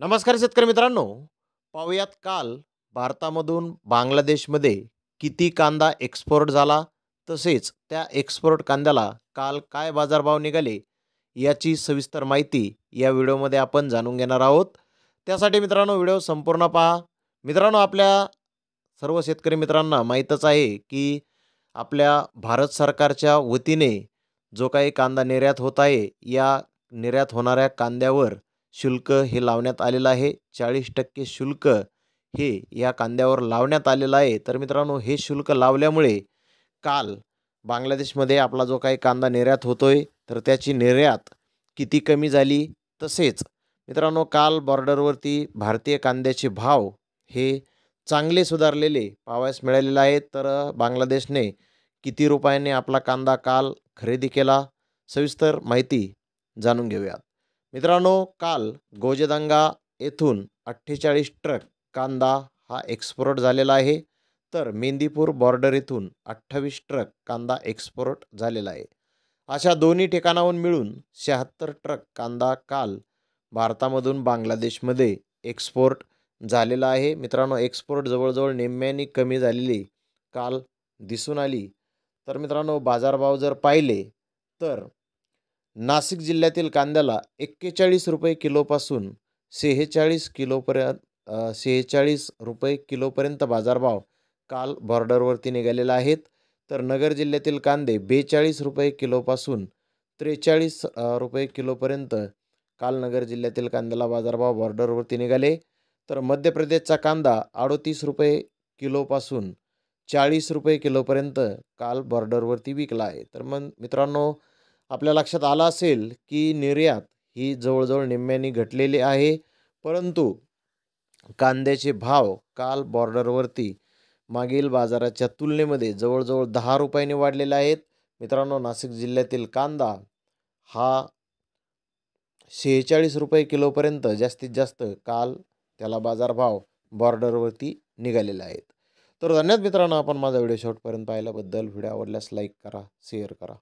नमस्कार शेतकरी मित्रांनो पाहूयात काल भारतामधून बांगलादेशमध्ये किती कांदा एक्सपोर्ट झाला तसेच त्या एक्सपोर्ट कांद्याला काल काय बाजारभाव निघाले याची सविस्तर माहिती या व्हिडिओमध्ये आपण जाणून घेणार आहोत त्यासाठी मित्रांनो व्हिडिओ संपूर्ण पहा मित्रांनो आपल्या सर्व शेतकरी मित्रांना माहीतच आहे की आपल्या भारत सरकारच्या वतीने जो काही कांदा निर्यात होत आहे या निर्यात होणाऱ्या कांद्यावर शुल्क हे लावण्यात आलेलं आहे चाळीस टक्के शुल्क हे या कांद्यावर लावण्यात आलेलं आहे तर मित्रांनो हे शुल्क लावल्यामुळे काल बांगलादेशमध्ये आपला जो काही कांदा निर्यात होतो आहे तर त्याची निर्यात किती कमी झाली तसेच मित्रांनो काल बॉर्डरवरती भारतीय कांद्याचे भाव हे चांगले सुधारलेले पावास मिळालेले आहेत तर बांगलादेशने किती रुपयांनी आपला कांदा काल खरेदी केला सविस्तर माहिती जाणून घेऊयात मित्रांनो काल गोजदंगा येथून अठ्ठेचाळीस ट्रक कांदा हा एक्सपोर्ट झालेला आहे तर मेंदीपूर बॉर्डर येथून अठ्ठावीस ट्रक कांदा एक्सपोर्ट झालेला आहे अशा दोन्ही ठिकाणाहून मिळून शहात्तर ट्रक कांदा काल भारतामधून बांगलादेशमध्ये एक्सपोर्ट झालेला आहे मित्रांनो एक्सपोर्ट जवळजवळ नेम्याने कमी झालेली काल दिसून आली तर मित्रांनो बाजारभाव जर पाहिले तर नाशिक जिल्ह्यातील कांद्याला एक्केचाळीस रुपये किलोपासून सेहेचाळीस किलोपर्यंत सेहेचाळीस रुपये किलोपर्यंत बाजारभाव काल बॉर्डरवरती निघालेला आहेत तर नगर जिल्ह्यातील कांदे बेचाळीस रुपये किलोपासून त्रेचाळीस रुपये किलोपर्यंत काल नगर जिल्ह्यातील कांद्याला बाजारभाव बॉर्डरवरती निघाले तर मध्य प्रदेशचा कांदा अडोतीस रुपये किलोपासून चाळीस रुपये किलोपर्यंत काल बॉर्डरवरती विकला आहे तर मग मित्रांनो आपल्या लक्षात आला असेल की निर्यात ही जवळजवळ निम्म्यानी घटलेली आहे परंतु कांद्याचे भाव काल बॉर्डरवरती मागील बाजाराच्या तुलनेमध्ये जवळजवळ दहा रुपयाने वाढलेले आहेत मित्रांनो नाशिक जिल्ह्यातील कांदा हा शेहेचाळीस रुपये किलोपर्यंत जास्तीत जास्त काल त्याला बाजारभाव बॉर्डरवरती निघालेला आहेत तर धन्यवाद मित्रांनो आपण माझा व्हिडिओ शॉर्टपर्यंत पाहिल्याबद्दल व्हिडिओ आवडल्यास लाईक करा शेअर करा